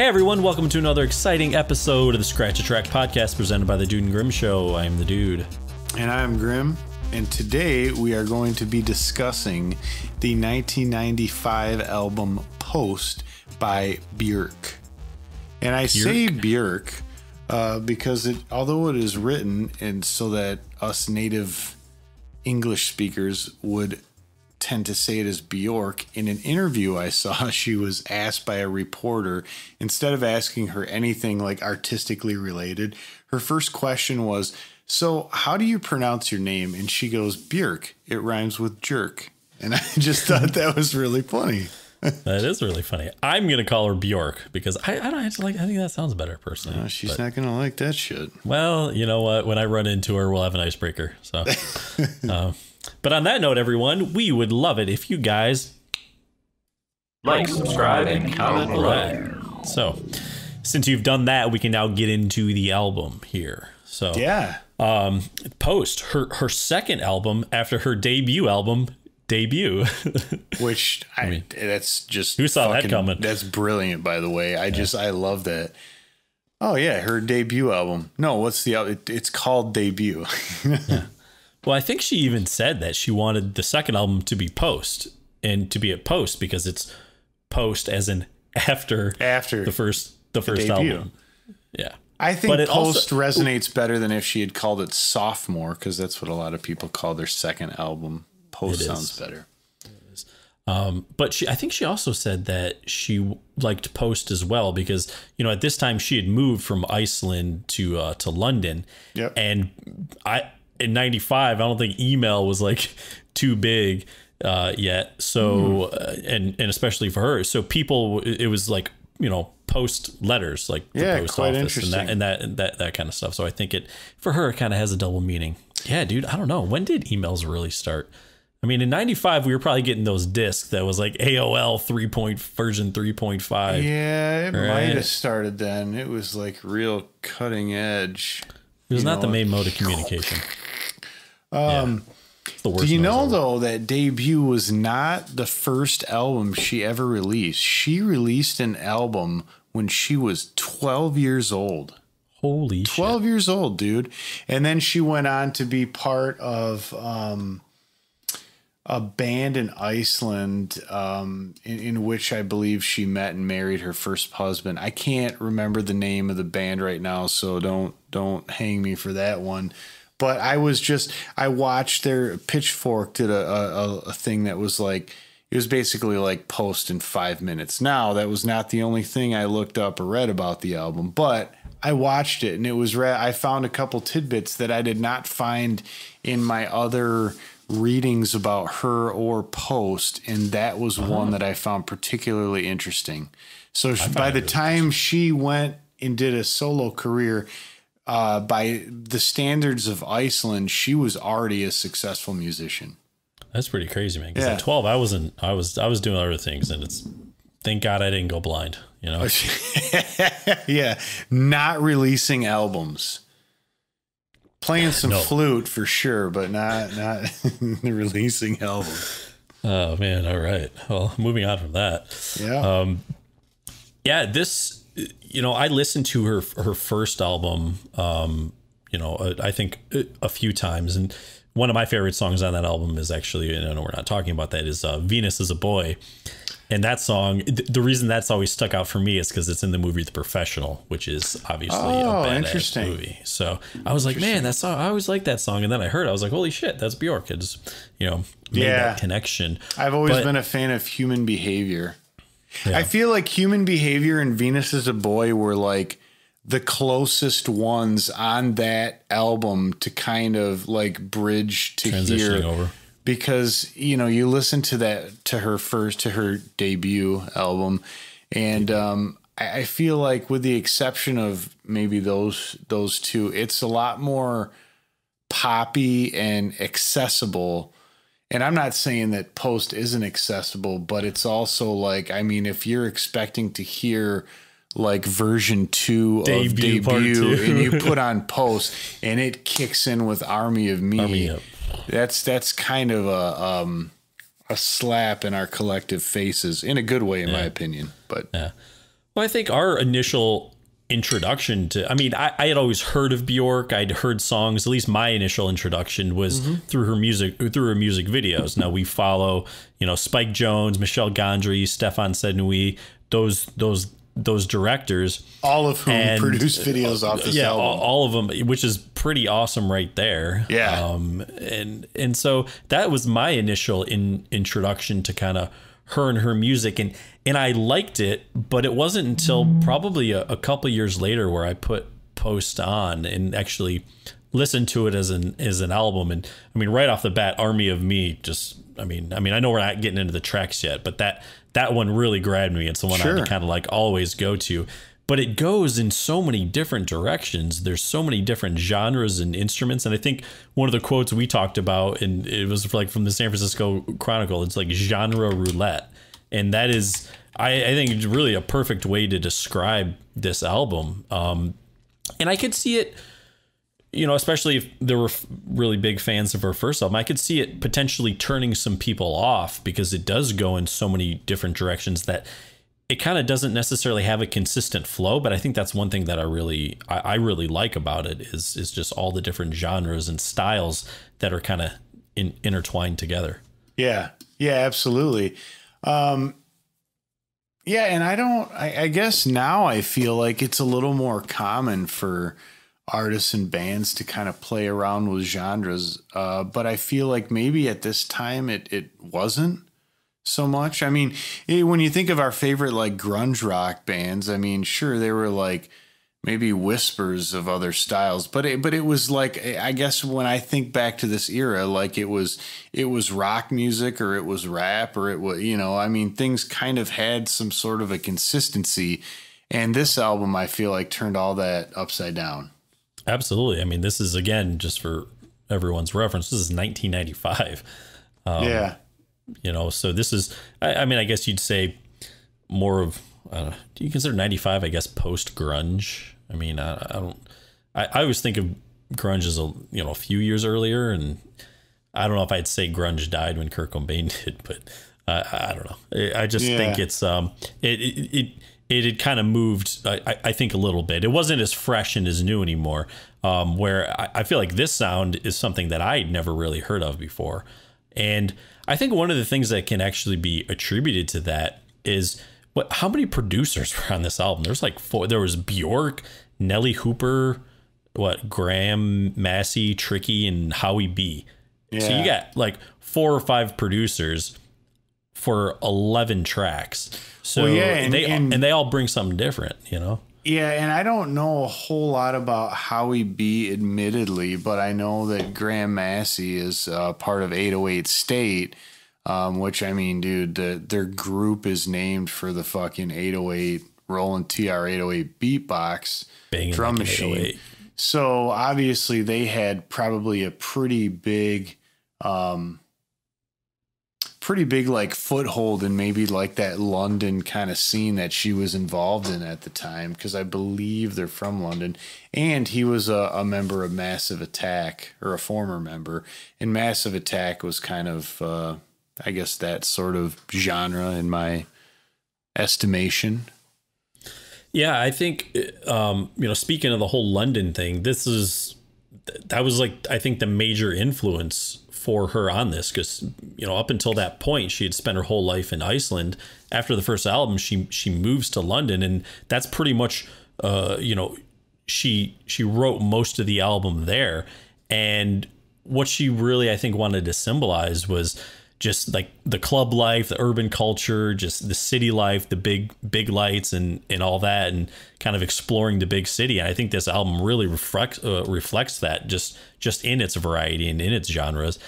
Hey everyone, welcome to another exciting episode of the Scratch a Track podcast presented by the Dude and Grim Show. I am the Dude. And I am Grim. And today we are going to be discussing the 1995 album Post by Björk. And I say Björk uh, because it, although it is written and so that us native English speakers would tend to say it as Bjork. In an interview I saw, she was asked by a reporter, instead of asking her anything like artistically related, her first question was, So, how do you pronounce your name? And she goes, Bjork. It rhymes with jerk. And I just thought that was really funny. that is really funny. I'm gonna call her Bjork because I, I don't have to like. I think that sounds better personally. No, she's but, not gonna like that shit. Well, you know what? When I run into her, we'll have an icebreaker. So, uh, but on that note, everyone, we would love it if you guys like, subscribe, and comment below. So, since you've done that, we can now get into the album here. So, yeah. Um, Post her her second album after her debut album debut, which I, I mean, that's just who saw fucking, that coming. That's brilliant, by the way. I yeah. just I love that. Oh yeah, her debut album. No, what's the it, it's called debut. yeah. Well, I think she even said that she wanted the second album to be post and to be at post because it's post as in after after the first the first album. Yeah. I think but post also, resonates better than if she had called it sophomore because that's what a lot of people call their second album. Post sounds better. Um, but she, I think she also said that she liked Post as well because you know at this time she had moved from Iceland to uh, to London, yep. and I in 95 i don't think email was like too big uh, yet so mm. uh, and and especially for her so people it was like you know post letters like the yeah, post office and that and that and that that kind of stuff so i think it for her it kind of has a double meaning yeah dude i don't know when did emails really start I mean, in '95, we were probably getting those discs that was like AOL 3. version 3.5. Yeah, it right? might have started then. It was like real cutting edge. It was not know, the main like... mode of communication. Um, yeah. do you know ever. though that debut was not the first album she ever released? She released an album when she was 12 years old. Holy 12 shit. years old, dude. And then she went on to be part of um, a band in Iceland um, in, in, which I believe she met and married her first husband. I can't remember the name of the band right now, so don't don't hang me for that one. But I was just I watched their Pitchfork did a, a, a thing that was like it was basically like post in five minutes. Now that was not the only thing I looked up or read about the album, but I watched it and it was I found a couple tidbits that I did not find in my other readings about her or post, and that was uh-huh. one that I found particularly interesting. So by the time she went and did a solo career, uh, by the standards of Iceland, she was already a successful musician. That's pretty crazy, man. Because yeah. at twelve, I wasn't. I was. I was doing other things, and it's. Thank God I didn't go blind. You know. yeah, not releasing albums playing some no. flute for sure, but not not releasing albums. Oh man! All right. Well, moving on from that. Yeah. Um, yeah. This you know, I listened to her her first album. Um, you know, uh, I think uh, a few times, and one of my favorite songs on that album is actually, and I know we're not talking about that, is uh, "Venus is a Boy," and that song. Th- the reason that's always stuck out for me is because it's in the movie The Professional, which is obviously oh, a badass movie. So I was like, man, that song. I always liked that song, and then I heard, it, I was like, holy shit, that's Bjork. It's you know made yeah. that connection. I've always but, been a fan of human behavior. I feel like human behavior and Venus as a boy were like the closest ones on that album to kind of like bridge to here over. because you know you listen to that to her first to her debut album and um, I, I feel like with the exception of maybe those those two it's a lot more poppy and accessible and I'm not saying that post isn't accessible, but it's also like, I mean, if you're expecting to hear like version two debut of debut two. and you put on post and it kicks in with Army of Me, Army that's that's kind of a um, a slap in our collective faces in a good way, in yeah. my opinion. But yeah. Well, I think our initial introduction to i mean I, I, had always heard of bjork i'd heard songs at least my initial introduction was mm-hmm. through her music through her music videos now we follow you know spike jones michelle gondry stefan sednui those those those directors all of whom and, videos off this yeah all, all, of them which is pretty awesome right there yeah um and and so that was my initial in introduction to kind of her and her music and and I liked it, but it wasn't until probably a, a couple years later where I put Post on and actually listened to it as an as an album. And I mean, right off the bat, Army of Me just I mean I mean I know we're not getting into the tracks yet, but that that one really grabbed me. It's the one sure. I kind of like always go to but it goes in so many different directions. There's so many different genres and instruments. And I think one of the quotes we talked about, and it was like from the San Francisco Chronicle, it's like genre roulette. And that is, I, I think, really a perfect way to describe this album. Um, and I could see it, you know, especially if there were really big fans of her first album, I could see it potentially turning some people off because it does go in so many different directions that it kind of doesn't necessarily have a consistent flow, but I think that's one thing that I really I, I, really like about it is is just all the different genres and styles that are kind of in, intertwined together. Yeah, yeah, absolutely. Um, yeah, and I don't. I, I guess now I feel like it's a little more common for artists and bands to kind of play around with genres, uh, but I feel like maybe at this time it it wasn't so much. I mean, when you think of our favorite like grunge rock bands, I mean, sure they were like maybe whispers of other styles, but it, but it was like I guess when I think back to this era, like it was it was rock music or it was rap or it was you know, I mean, things kind of had some sort of a consistency, and this album I feel like turned all that upside down. Absolutely. I mean, this is again just for everyone's reference. This is 1995. Um, yeah you know, so this is, I, I mean, I guess you'd say more of, know, do you consider 95, I guess, post grunge? I mean, I, I don't, I, I always think of grunge as a, you know, a few years earlier. And I don't know if I'd say grunge died when Kurt Cobain did, but uh, I don't know. I just yeah. think it's, um, it, it, it it had kind of moved, I, I, think, a little bit. It wasn't as fresh and as new anymore. Um, where I, I, feel like this sound is something that I would never really heard of before, and I think one of the things that can actually be attributed to that is what how many producers were on this album? There's like four there was Bjork, Nellie Hooper, what, Graham Massey, Tricky, and Howie B. Yeah. So you got like four or five producers for eleven tracks. So well, yeah, and, they and, and they all bring something different, you know? Yeah, and I don't know a whole lot about Howie B, admittedly, but I know that Graham Massey is uh, part of 808 State, um, which I mean, dude, the, their group is named for the fucking 808 Roland TR 808 beatbox Banging drum like machine. So obviously, they had probably a pretty big um, pretty big like foothold in maybe like that London kind of scene that she was involved in at the time because I believe they're from London and he was a, a, member of Massive Attack or a former member and Massive Attack was kind of uh, I guess that sort of genre in my estimation. Yeah, I think um, you know speaking of the whole London thing, this is that was like I think the major influence for her on this because you know up until that point she had spent her whole life in Iceland. After the first album, she she moves to London, and that's pretty much uh, you know she she wrote most of the album there. And what she really I think wanted to symbolize was just like the club life, the urban culture, just the city life, the big big lights and and all that, and kind of exploring the big city. And I think this album really reflects uh, reflects that just just in its variety and in its genres.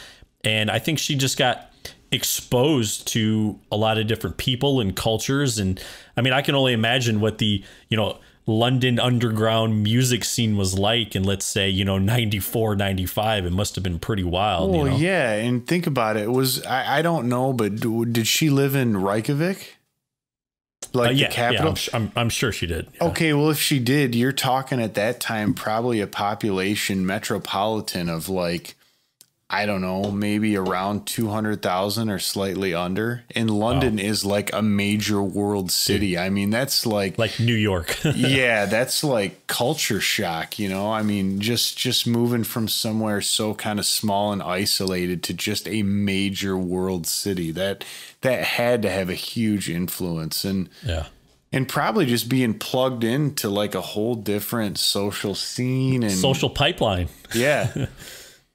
And I think she just got exposed to a lot of different people and cultures. And I mean, I can only imagine what the you know London underground music scene was like in let's say you know 94 95 it must have been pretty wild well, you know? yeah and think about it, it was I, I, don't know but did she live in Reykjavik like uh, yeah, the capital yeah, I'm, I'm, I'm, sure she did yeah. okay well if she did you're talking at that time probably a population metropolitan of like I don't know, maybe around 200,000 or slightly under. And London wow. is like a major world city. I mean, that's like like New York. yeah, that's like culture shock, you know? I mean, just just moving from somewhere so kind of small and isolated to just a major world city. That that had to have a huge influence and Yeah and probably just being plugged into like a whole different social scene and social pipeline. Yeah.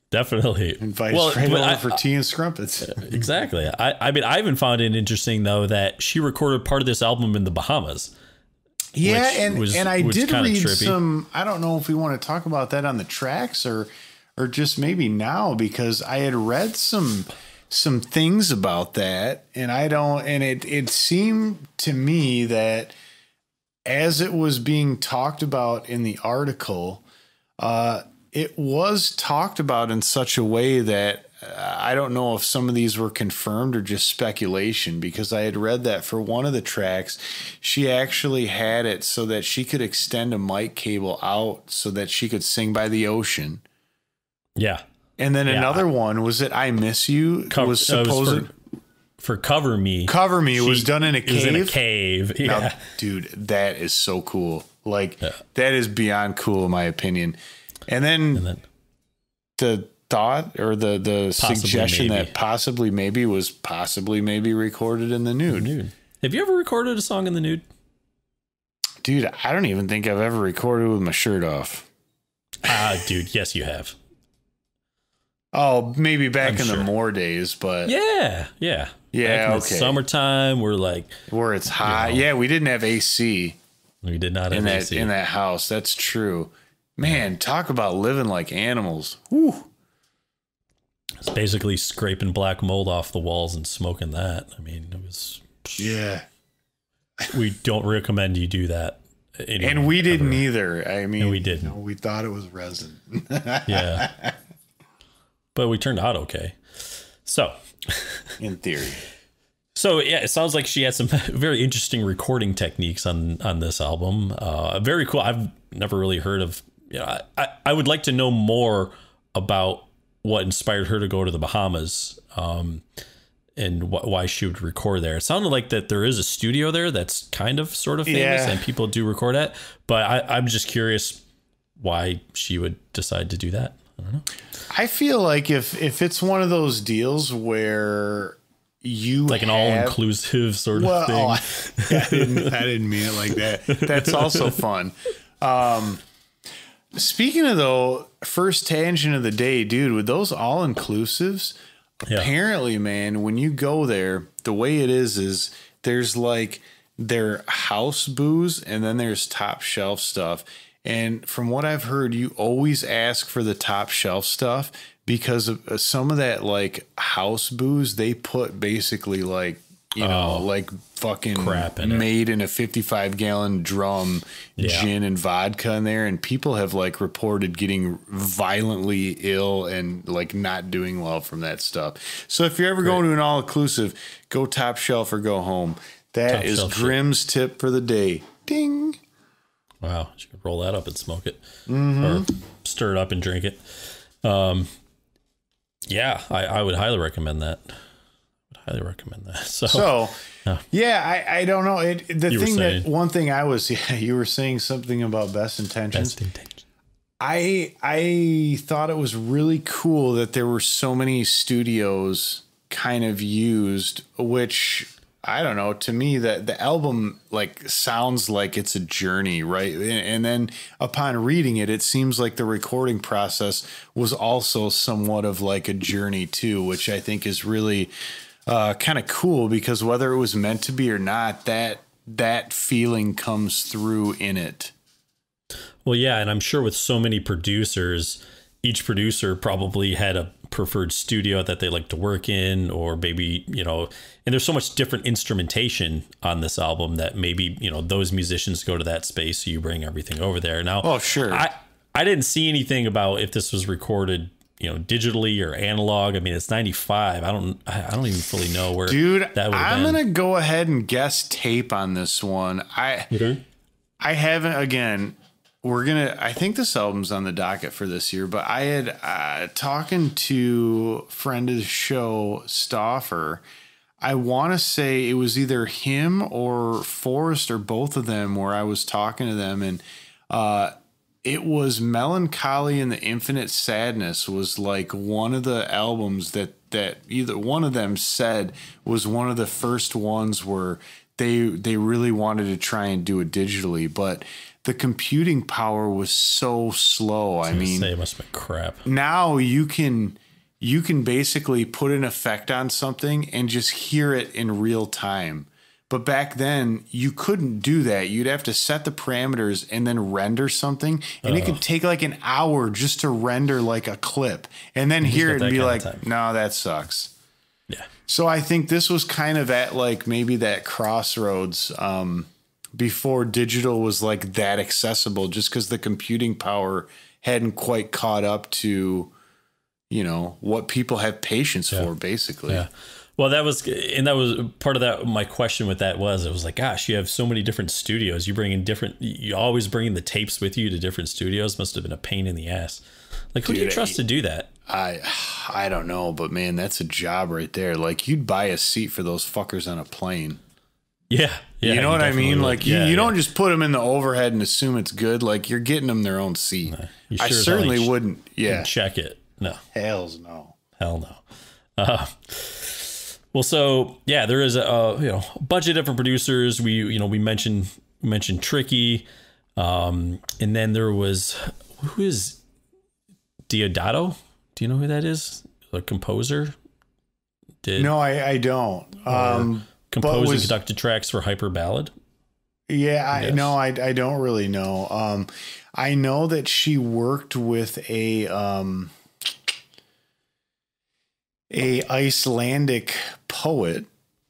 Definitely. Invite well, I, for tea and scrumpets. exactly. I, I mean, I even found it interesting, though, that she recorded part of this album in the Bahamas. Yeah, and, was, and I did read trippy. some. I don't know if we want to talk about that on the tracks or or just maybe now because I had read some some things about that and I don't and it it seemed to me that as it was being talked about in the article uh it was talked about in such a way that uh, I don't know if some of these were confirmed or just speculation because I had read that for one of the tracks, she actually had it so that she could extend a mic cable out so that she could sing by the ocean. Yeah. And then yeah. another one was that I Miss You was uh, supposed for, for, Cover Me. Cover Me was done in a cave. in a cave. Yeah. Now, dude, that is so cool. Like, yeah. that is beyond cool, in my opinion. And then, and then the thought or the the suggestion maybe. that possibly maybe was possibly maybe recorded in the nude. nude. Have you ever recorded a song in the nude? Dude, I don't even think I've ever recorded with my shirt off. Ah, uh, dude, yes you have. Oh, maybe back I'm in sure. the more days, but yeah, yeah, yeah. okay. summertime, we're like where it's hot. You know, yeah, we didn't have AC. We did not in that AC. in that house. That's true. Man, talk about living like animals. Woo. It's basically scraping black mold off the walls and smoking that. I mean, it was. Yeah. we don't recommend you do that. Anyway, and we didn't ever. either. I mean, and we didn't. You know, we thought it was resin. yeah. But we turned out okay. So, in theory. So yeah, it sounds like she had some very interesting recording techniques on on this album. Uh, very cool. I've never really heard of you know, I, I would like to know more about what inspired her to go to the Bahamas um, and wh why she would record there. It sounded like that there is a studio there that's kind of sort of famous yeah. and people do record at, but I, I'm just curious why she would decide to do that. I don't know. I feel like if if it's one of those deals where you like an all inclusive sort well, of thing. Oh, I, I, didn't, I didn't mean it like that. That's also fun. Um, Speaking of though, first tangent of the day, dude, with those all inclusives, yeah. apparently, man, when you go there, the way it is is there's like their house booze and then there's top shelf stuff. And from what I've heard, you always ask for the top shelf stuff because of uh, some of that like house booze, they put basically like you oh, know, like fucking crap in made it. in a 55 gallon drum yeah. gin and vodka in there. And people have like reported getting violently ill and like not doing well from that stuff. So if you're ever Great. going to an all inclusive, go top shelf or go home. That top is Grimm's shit. tip for the day. Ding. Wow. You could roll that up and smoke it mm-hmm. or stir it up and drink it. Um, yeah, I, I would highly recommend that highly recommend that. So, so yeah, yeah I, I don't know. It, the you thing saying, that one thing I was, yeah, you were saying something about best intentions. Best intentions. I I thought it was really cool that there were so many studios kind of used, which I don't know. To me, that the album like sounds like it's a journey, right? And, and then upon reading it, it seems like the recording process was also somewhat of like a journey too, which I think is really uh, kind of cool because whether it was meant to be or not, that that feeling comes through in it. Well, yeah, and I'm sure with so many producers, each producer probably had a preferred studio that they like to work in or maybe you know and there's so much different instrumentation on this album that maybe you know those musicians go to that space so you bring everything over there now oh sure i i didn't see anything about if this was recorded you know digitally or analog i mean it's 95 i don't i don't even fully know where dude that i'm gonna go ahead and guess tape on this one i okay. i haven't again we're gonna i think this album's on the docket for this year but i had uh talking to friend of the show stoffer i want to say it was either him or forrest or both of them where i was talking to them and uh it was melancholy and the infinite sadness was like one of the albums that that either one of them said was one of the first ones where they they really wanted to try and do it digitally but the computing power was so slow i, I mean say it must be crap now you can you can basically put an effect on something and just hear it in real time but back then, you couldn't do that. You'd have to set the parameters and then render something, and it could oh. take like an hour just to render like a clip. And then here it'd be like, no, that sucks. Yeah. So I think this was kind of at like maybe that crossroads um, before digital was like that accessible, just because the computing power hadn't quite caught up to, you know, what people have patience yeah. for, basically. Yeah. Well, that was, and that was part of that. My question with that was, it was like, gosh, you have so many different studios. You bring in different, you always bringing the tapes with you to different studios. Must have been a pain in the ass. Like, who Dude, do you trust I, to do that? I, I don't know, but man, that's a job right there. Like, you'd buy a seat for those fuckers on a plane. Yeah, yeah you know what I mean. Would. Like, you, yeah, you yeah. don't just put them in the overhead and assume it's good. Like, you're getting them their own seat. sure I certainly wouldn't. Yeah, check it. No, hell's no. Hell no. Uh, well, so yeah, there is a, a you know a bunch of different producers. We you know we mentioned mentioned Tricky, um, and then there was who is Diodato? Do you know who that is? The composer. Did no, I, I don't. Um, composed was, and conducted tracks for Hyper Ballad. Yeah, I know. I, I don't really know. Um, I know that she worked with a um, a Icelandic poet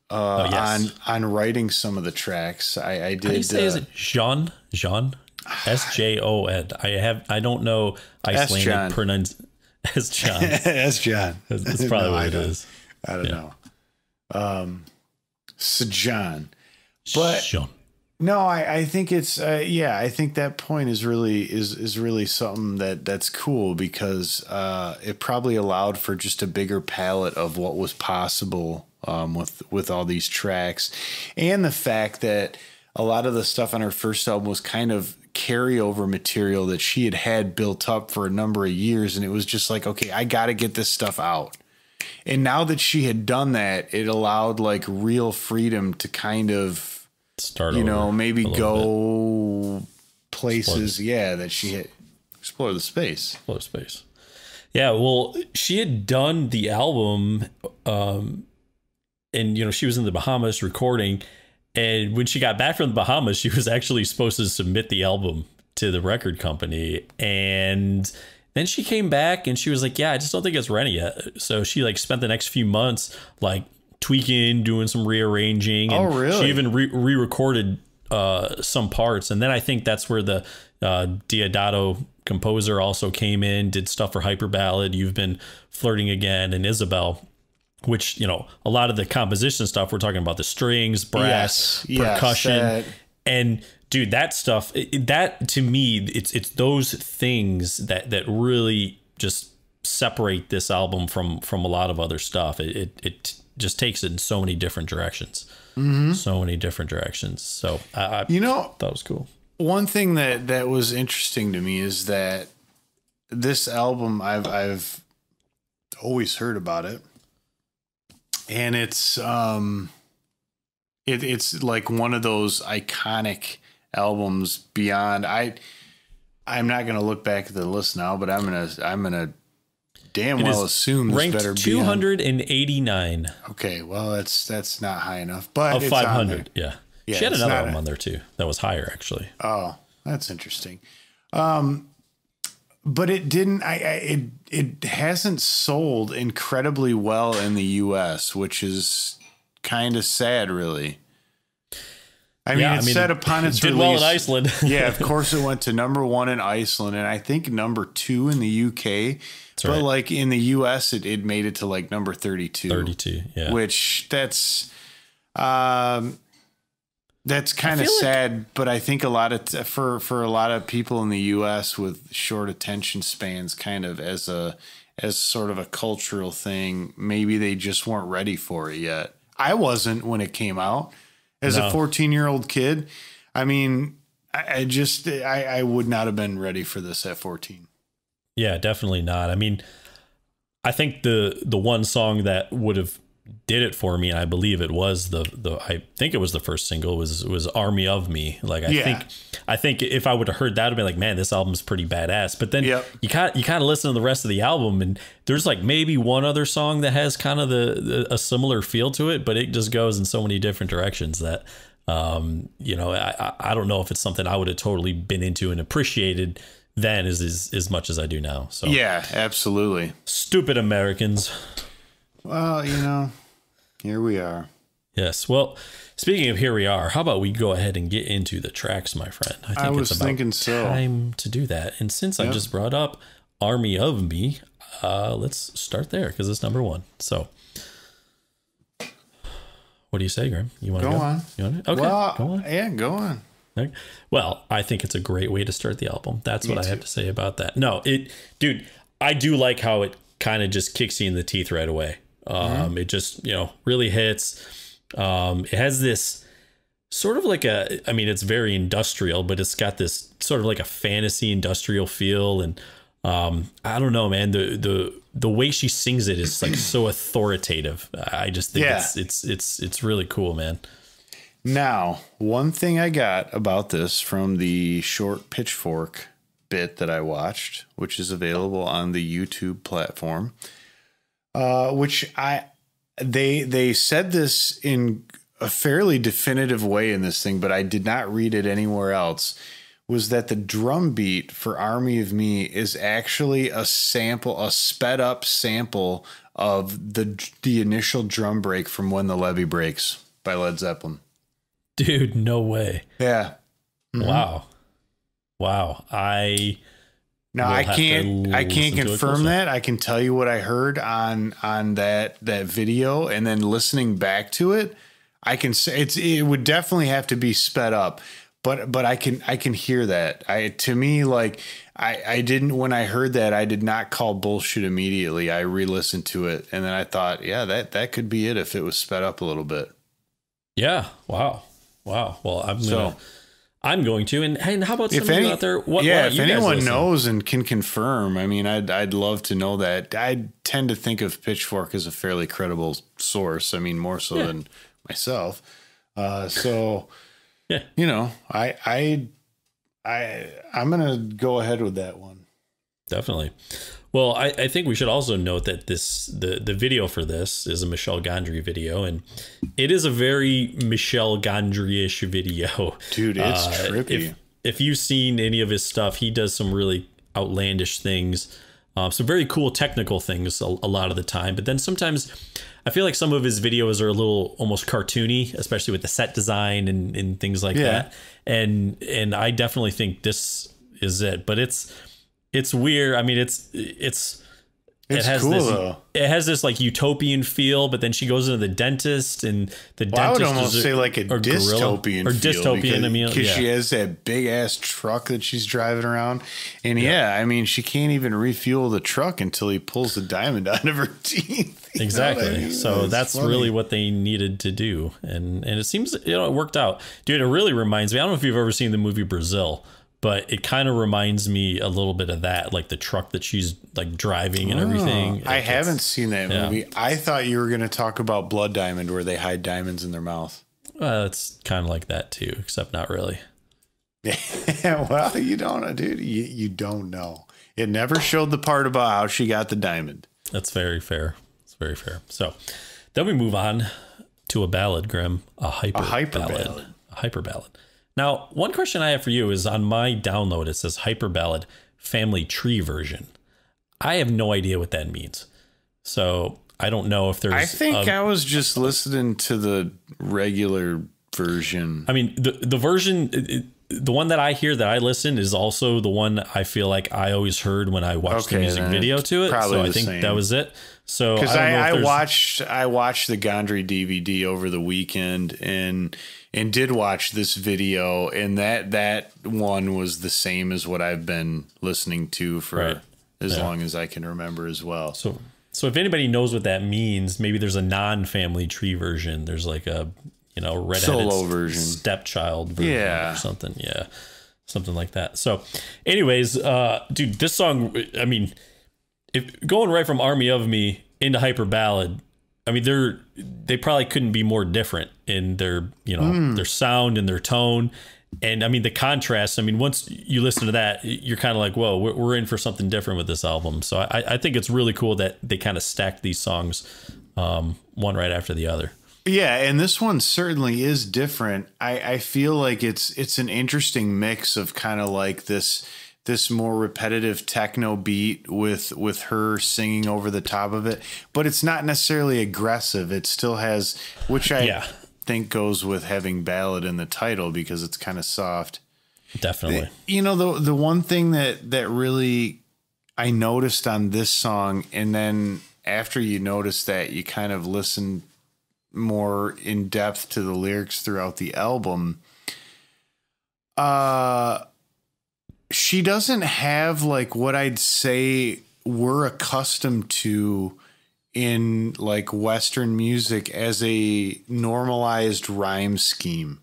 uh, oh, yes. on on writing some of the tracks. I, I did. How do you say, uh, is it Jean Jean S J O N? I have I don't know Icelandic pronunciation. As John. As John. That's, probably no, what it is. I don't yeah. know. Um, Sejan. But Sean. No, I, I think it's uh, yeah. I think that point is really is is really something that that's cool because uh, it probably allowed for just a bigger palette of what was possible um, with with all these tracks, and the fact that a lot of the stuff on her first album was kind of carryover material that she had had built up for a number of years, and it was just like, okay, I got to get this stuff out. And now that she had done that, it allowed like real freedom to kind of start. You know, maybe go bit. places. Explore. Yeah, that she had explore the space. Explore space. Yeah, well, she had done the album, um, and you know she was in the Bahamas recording, and when she got back from the Bahamas, she was actually supposed to submit the album to the record company, and then she came back and she was like, "Yeah, I just don't think it's ready yet." So she like spent the next few months like tweaking, doing some rearranging. Oh, and oh, really? She even re recorded uh, some parts. And then I think that's where the uh, Diodato composer also came in, did stuff for Hyper Ballad, You've Been Flirting Again, and Isabel. Which you know, a lot of the composition stuff we're talking about the strings, brass, yes, percussion, yes, and dude, that stuff that to me, it's it's those things that that really just separate this album from from a lot of other stuff. It it, it just takes it in so many different directions. Mm-hmm. So many different directions. So I, I you know that was cool. One thing that that was interesting to me is that this album I've I've always heard about it, and it's um, it, it's like one of those iconic albums beyond I. I'm not gonna look back at the list now, but I'm gonna I'm gonna damn it well assume this ranked better be 289. On. Okay, well that's that's not high enough, but of 500. Yeah. yeah, she had another one a, on there too that was higher actually. Oh, that's interesting. Um, but it didn't. I, I it it hasn't sold incredibly well in the U.S., which is kind of sad, really. I mean, yeah, it I mean, said upon its it did release, well in Iceland. yeah, of course, it went to number one in Iceland, and I think number two in the UK. That's but right. like in the US, it, it made it to like number thirty-two. Thirty-two, yeah. Which that's, um, that's kind of sad. Like but I think a lot of for for a lot of people in the US with short attention spans, kind of as a as sort of a cultural thing, maybe they just weren't ready for it yet. I wasn't when it came out as no. a 14 year old kid. I mean, I, I just I, I would not have been ready for this at 14. Yeah, definitely not. I mean, I think the the one song that would have did it for me, and I believe it was the the I think it was the first single was was Army of Me. Like I yeah. think I think if I would have heard that, I'd be like, man, this album's pretty badass. But then yep. you kind you kind of listen to the rest of the album, and there's like maybe one other song that has kind of the, the, a similar feel to it, but it just goes in so many different directions that um you know I I don't know if it's something I would have totally been into and appreciated then as as, as much as I do now. So yeah, absolutely. Stupid Americans. Well, you know, here we are. Yes. Well, speaking of here we are, how about we go ahead and get into the tracks, my friend? I think I was it's about thinking so. time to do that. And since yep. I just brought up Army of Me, uh, let's start there because it's number one. So, what do you say, Grim? You want to go, go, on? You want to? Okay, well, go on. Yeah, go on. Well, I think it's a great way to start the album. That's Me what I too. have to say about that. No, it, dude, I do like how it kind of just kicks you in the teeth right away. Mm-hmm. Um, mm-hmm. It just, you know, really hits. Um, it has this sort of like a, I mean, it's very industrial, but it's got this sort of like a fantasy industrial feel. And um, I don't know, man, the, the, the way she sings it is like so authoritative. I just think yeah. it's, it's, it's, it's really cool, man. Now, one thing I got about this from the short pitchfork bit that I watched, which is available on the YouTube platform, uh, which I they they said this in a fairly definitive way in this thing, but I did not read it anywhere else. Was that the drum beat for Army of Me is actually a sample, a sped up sample of the the initial drum break from When the Levee Breaks by Led Zeppelin. Dude, no way. Yeah. Mm -hmm. Wow. Wow. I no, we'll I can't. I can't confirm that. I can tell you what I heard on on that that video, and then listening back to it, I can say it's it would definitely have to be sped up. But but I can I can hear that. I to me like I I didn't when I heard that I did not call bullshit immediately. I re-listened to it, and then I thought, yeah, that that could be it if it was sped up a little bit. Yeah. Wow. Wow. Well, I'm so. Gonna- I'm going to. And, and how about some if any, out there? What, yeah, what if anyone knows and can confirm, I mean, I'd, I'd love to know that. I tend to think of Pitchfork as a fairly credible source. I mean, more so yeah. than myself. Uh, so, yeah, you know, I, I, I, I'm going to go ahead with that one. Definitely. Well, I, I, think we should also note that this the the video for this is a Michelle Gondry video, and it is a very Michelle Gondry-ish video. Dude, it's uh, trippy. If, if, you've seen any of his stuff, he does some really outlandish things, uh, some very cool technical things a, a lot of the time. But then sometimes, I feel like some of his videos are a little almost cartoony, especially with the set design and and things like yeah. that. And and I definitely think this is it, but it's it's weird. I mean, it's it's it's it has cool, this, though. It has this like utopian feel, but then she goes into the dentist, and the well, dentist. I would almost a, say like a or dystopian gorilla, or dystopian. Because, because yeah. she has that big ass truck that she's driving around, and yeah. yeah. I mean, she can't even refuel the truck until he pulls the diamond out of her teeth. Exactly. I mean? So that's, that's really what they needed to do, and and it seems you know it worked out, dude. It really reminds me. I don't know if you've ever seen the movie Brazil but it kind of reminds me a little bit of that, like the truck that she's like driving and oh, everything. It I gets, haven't seen that yeah. movie. I thought you were going to talk about Blood Diamond, where they hide diamonds in their mouth. Well, it's kind of like that too, except not really. Yeah, well, you don't, dude. You, you don't know. It never showed the part about how she got the diamond. That's very fair. It's very fair. So then we move on to a ballad, Grim. A hyper, a hyper ballad. ballad. A hyper ballad. Now, one question I have for you is on my download, it says Hyper Ballad Family Tree version. I have no idea what that means. So I don't know if there's. I think a, I was just listening to the regular version. I mean, the, the version. the one that I hear that I listen is also the one I feel like I always heard when I watched okay, the music video to it. So I think same. that was it. So because I, I, I watched I watched the Gondry DVD over the weekend, and and did watch this video and that that one was the same as what I've been listening to for right. as yeah. long as I can remember as well. So so if anybody knows what that means, maybe there's a non-family tree version. There's like a you know redheaded Solo version. stepchild version yeah. or something. Yeah, something like that. So, anyways, uh, dude, this song. I mean, if going right from Army of Me into Hyper Ballad, I mean, they're they probably couldn't be more different in their you know mm. their sound and their tone, and I mean the contrast. I mean, once you listen to that, you're kind of like, whoa, we're, in for something different with this album. So I, I think it's really cool that they kind of stacked these songs, um, one right after the other. Yeah, and this one certainly is different. I, I feel like it's it's an interesting mix of kind of like this this more repetitive techno beat with with her singing over the top of it but it's not necessarily aggressive it still has which i yeah. think goes with having ballad in the title because it's kind of soft definitely the, you know the the one thing that that really i noticed on this song and then after you notice that you kind of listen more in depth to the lyrics throughout the album uh she doesn't have like what I'd say we're accustomed to in like Western music as a normalized rhyme scheme.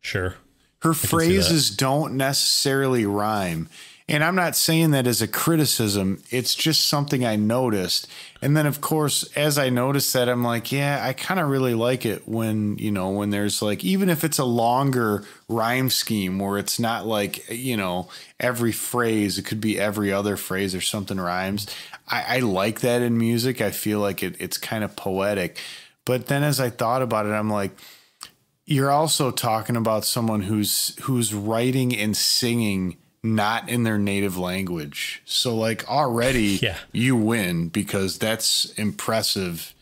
Sure. Her phrases don't necessarily rhyme. And I'm not saying that as a criticism, it's just something I noticed. And then, of course, as I noticed that, I'm like, yeah, I kind of really like it when, you know, when there's like, even if it's a longer rhyme scheme where it's not like, you know, every phrase, it could be every other phrase or something rhymes. I, I like that in music. I feel like it, it's kind of poetic. But then as I thought about it, I'm like, you're also talking about someone who's who's writing and singing not in their native language. So like already yeah. you win because that's impressive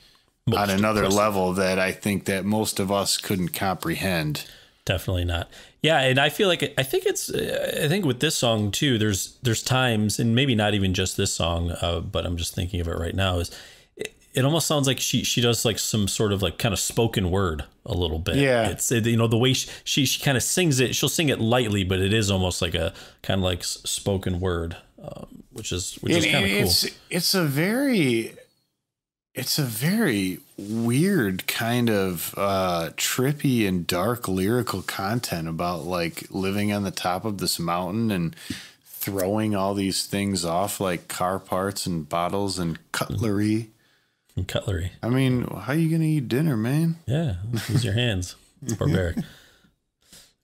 most on another impressive. level that I think that most of us couldn't comprehend. Definitely not. Yeah, and I feel like I think it's I think with this song too. There's there's times, and maybe not even just this song, uh, but I'm just thinking of it right now. Is it almost sounds like she she does like some sort of like kind of spoken word a little bit. Yeah, it's you know the way she she, she kind of sings it. She'll sing it lightly, but it is almost like a kind of like spoken word, um, which is which it, is kind of cool. It's it's a very it's a very weird kind of uh, trippy and dark lyrical content about like living on the top of this mountain and throwing all these things off like car parts and bottles and cutlery. Mm-hmm and cutlery. I mean, how you gonna eat dinner, man? Yeah, use your hands. barbaric.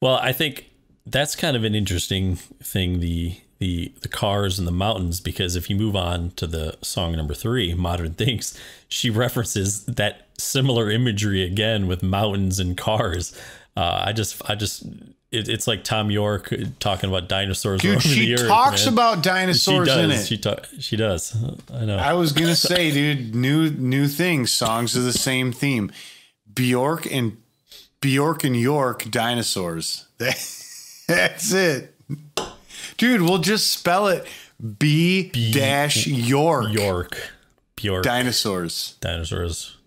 well, I think that's kind of an interesting thing the the the cars and the mountains because if you move on to the song number 3 modern things she references that similar imagery again with mountains and cars uh, i just i just it, it's like Tom York talking about dinosaurs. Dude, she talks earth, about dinosaurs she does. in it. She, ta- she does. I know. I was gonna say, dude, new new things. Songs are the same theme. Bjork and Bjork and York dinosaurs. That's it, dude. We'll just spell it B dash York York Bjork dinosaurs dinosaurs.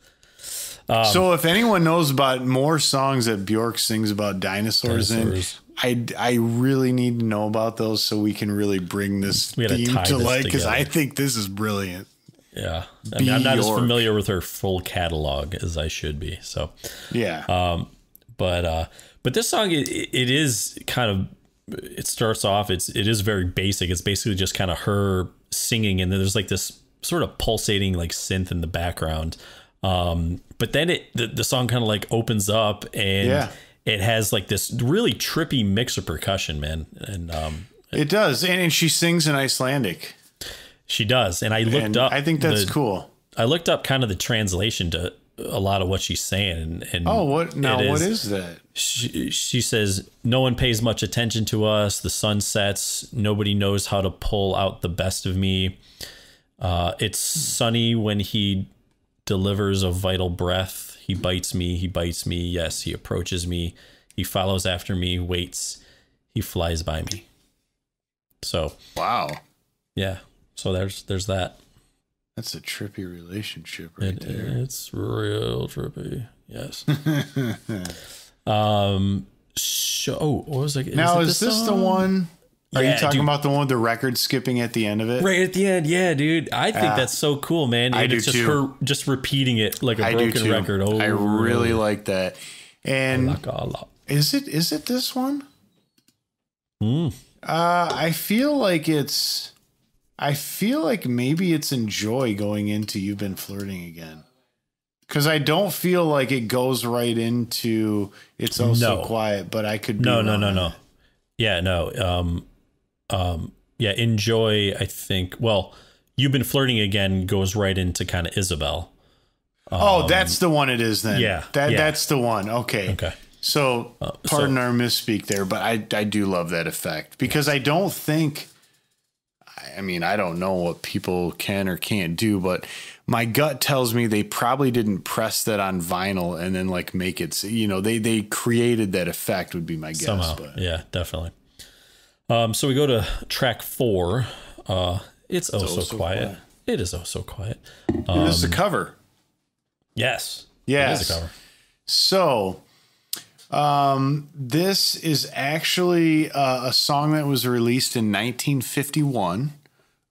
Um, so if anyone knows about more songs that Bjork sings about dinosaurs, dinosaurs. in, I, I really need to know about those so we can really bring this theme to light because I think this is brilliant. Yeah, I mean, I'm not as familiar with her full catalog as I should be. So yeah, um, but uh, but this song it, it is kind of it starts off it's it is very basic. It's basically just kind of her singing, and then there's like this sort of pulsating like synth in the background um, but then it the, the song kind of like opens up and yeah. it has like this really trippy mix of percussion, man. And um, it does, and, and she sings in Icelandic. She does, and I looked and up. I think that's the, cool. I looked up kind of the translation to a lot of what she's saying. And, and oh, what now? Is, what is that? She, she says, "No one pays much attention to us. The sun sets. Nobody knows how to pull out the best of me. Uh, it's sunny when he delivers a vital breath. He bites me, he bites me. Yes, he approaches me. He follows after me, waits. He flies by me. So, wow. Yeah. So there's there's that. That's a trippy relationship right it, there. It's real trippy. Yes. um so oh, what was like. Now is, is this the one are yeah, you talking dude. about the one with the record skipping at the end of it? Right at the end, yeah, dude. I think that's so cool, man. And I it's just too. her just repeating it like a I broken record. Oh, I really like that. And is it is it this one? Mm. Uh, I feel like it's. I feel like maybe it's enjoy going into you've been flirting again, because I don't feel like it goes right into it's also no. quiet. But I could no no no no. Yeah, no. Um, um, yeah, enjoy. I think. Well, you've been flirting again goes right into kind of Isabel. Oh, um, oh, that's the one. It is then. Yeah, that yeah. that's the one. Okay. Okay. So, uh, pardon so, our misspeak there, but I I do love that effect because I don't think. I mean, I don't know what people can or can't do, but my gut tells me they probably didn't press that on vinyl and then like make it. You know, they they created that effect would be my guess. Somehow, but. yeah, definitely. Um, so we go to track four. Uh, it's, it's oh, so, oh so quiet. quiet. It is oh so quiet. Um, this is a cover. Yes. Yes. It is a cover. So um, this is actually uh, a song that was released in 1951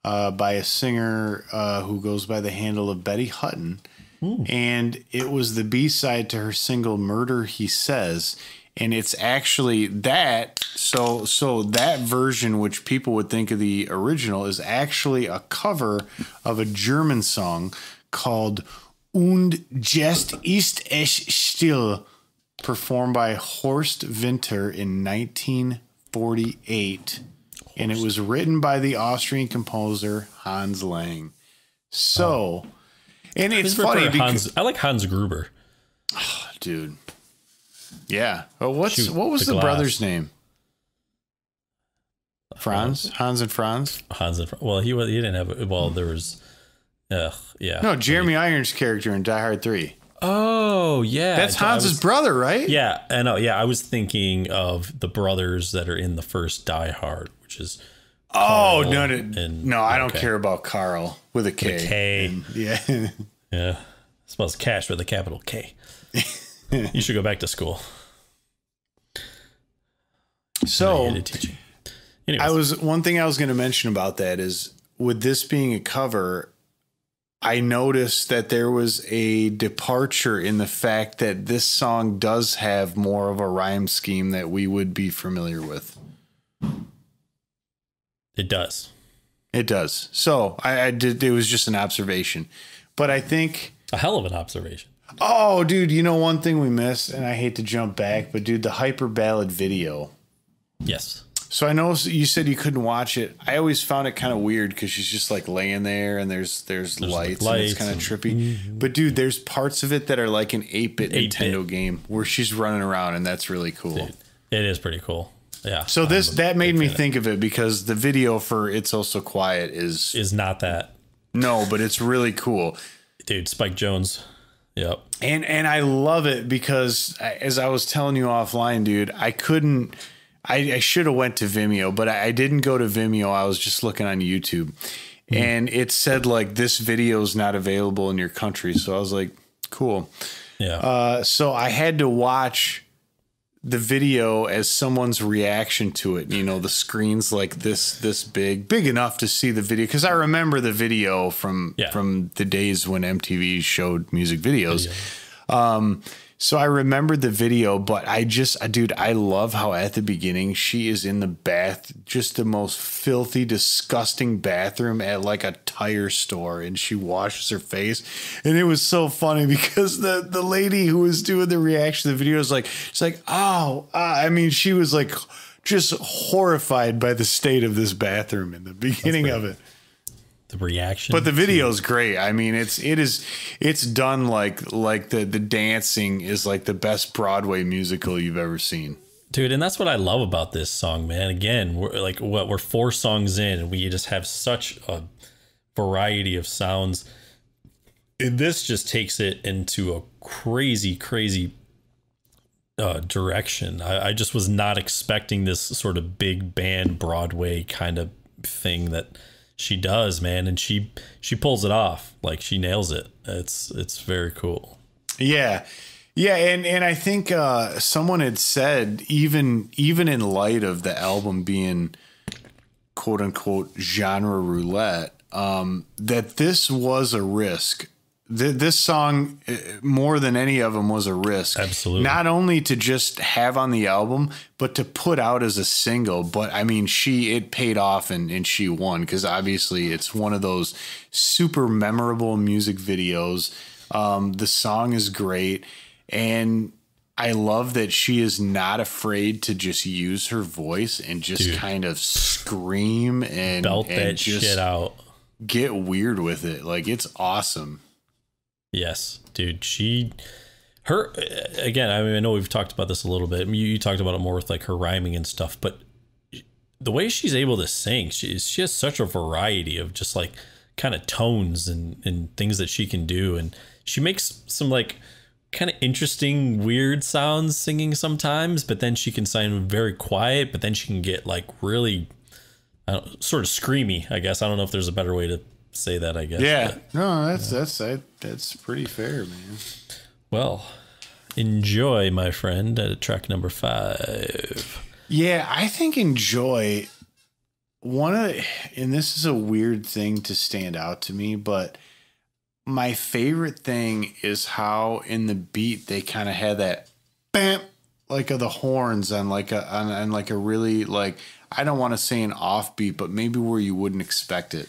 uh, by a singer uh, who goes by the handle of Betty Hutton. Ooh. Hmm. And it was the B side to her single Murder, He Says and it's actually that so so that version which people would think of the original is actually a cover of a german song called und jest ist es still performed by horst winter in 1948 horst. and it was written by the austrian composer hans lang so oh. and it's funny because hans, i like hans gruber oh, dude yeah. Well, what's Shoot what was the, the brother's name? Franz, uh, Hans, and Franz. Hans and Franz. Well, he was. He didn't have. Well, there was. Ugh, yeah. No, Jeremy I mean, Irons' character in Die Hard Three. Oh yeah, that's Hans's was, brother, right? Yeah, I know. Uh, yeah, I was thinking of the brothers that are in the first Die Hard, which is. Oh, Carl oh no! No, and, no I don't care about Carl with a K. With a K. And, yeah. yeah. It spells cash with a capital K. you should go back to school. So, I, was one thing I was going to mention about that is with this being a cover, I noticed that there was a departure in the fact that this song does have more of a rhyme scheme that we would be familiar with. It does. It does. So I, I did. It was just an observation, but I think a hell of an observation. Oh, dude, you know one thing we missed, and I hate to jump back, but dude, the hyper ballad video. Yes. So I know you said you couldn't watch it. I always found it kind of weird because she's just like laying there and there's there's, there's lights, like lights, and it's kind of trippy. But dude, there's parts of it that are like an eight bit Nintendo game where she's running around and that's really cool. Dude, it is pretty cool. Yeah. So this I'm that made me think of it because the video for "It's Also Quiet" is is not that. No, but it's really cool. Dude, Spike Jones. Yep. And and I love it because as I was telling you offline, dude, I couldn't. I, I should have went to Vimeo, but I, I, didn't go to Vimeo. I was just looking on YouTube, mm and it said like this video is not available in your country. So I was like, cool. Yeah. Uh, so I had to watch the video as someone's reaction to it. You know, the screen's like this this big, big enough to see the video. Because I remember the video from yeah. from the days when MTV showed music videos. Um, so I remembered the video, but I just, dude, I love how at the beginning she is in the bath, just the most filthy, disgusting bathroom at like a tire store, and she washes her face. And it was so funny because the the lady who was doing the reaction to the video is like, she's like, oh, uh, I mean, she was like just horrified by the state of this bathroom in the beginning of it the reaction. But the video is great. I mean, it's it is it's done like like the the dancing is like the best Broadway musical you've ever seen. Dude, and that's what I love about this song, man. Again, we're like what we're four songs in and we just have such a variety of sounds. And this just takes it into a crazy crazy uh, direction. I, I just was not expecting this sort of big band Broadway kind of thing that she does, man, and she she pulls it off like she nails it. It's it's very cool. Yeah. Yeah, and and I think uh, someone had said even even in light of the album being quote unquote genre roulette, um, that this was a risk th- this song, eh, more than any of them, was a risk. Absolutely. Not only to just have on the album, but to put out as a single. But I mean, she it paid off and and she won because obviously it's one of those super memorable music videos. Um, the song is great, and I love that she is not afraid to just use her voice and just Dude. kind of scream and belt and that shit out. Get weird with it. Like it's awesome. Yes, dude. She, her, again, I mean, I know we've talked about this a little bit. I mean, you, you, talked about it more with like her rhyming and stuff, but the way she's able to sing, she, she has such a variety of just like kind of tones and, and things that she can do. And she makes some like kind of interesting, weird sounds singing sometimes, but then she can sound very quiet, but then she can get like really sort of screamy, I guess. I don't know if there's a better way to say that, I guess. Yeah. But, no, that's yeah. that's I, that's pretty fair, man. Well, enjoy, my friend, at track number five. Yeah, I think enjoy. One of, the, and this is a weird thing to stand out to me, but my favorite thing is how in the beat they kind of had that bam like of the horns and like a and like a really like I don't want to say an offbeat, but maybe where you wouldn't expect it.